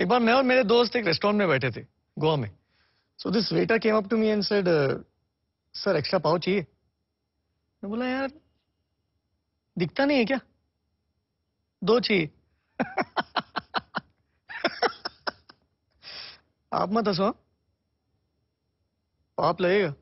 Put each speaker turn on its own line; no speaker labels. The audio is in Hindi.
एक बार मैं और मेरे दोस्त एक रेस्टोरेंट में
बैठे थे गोवा में so this waiter came up to me and said sir extra pav चाहिए मैं बोला यार दिखता नहीं है क्या दो चाहिए
आप मत हंसो हाँ। पाप लगेगा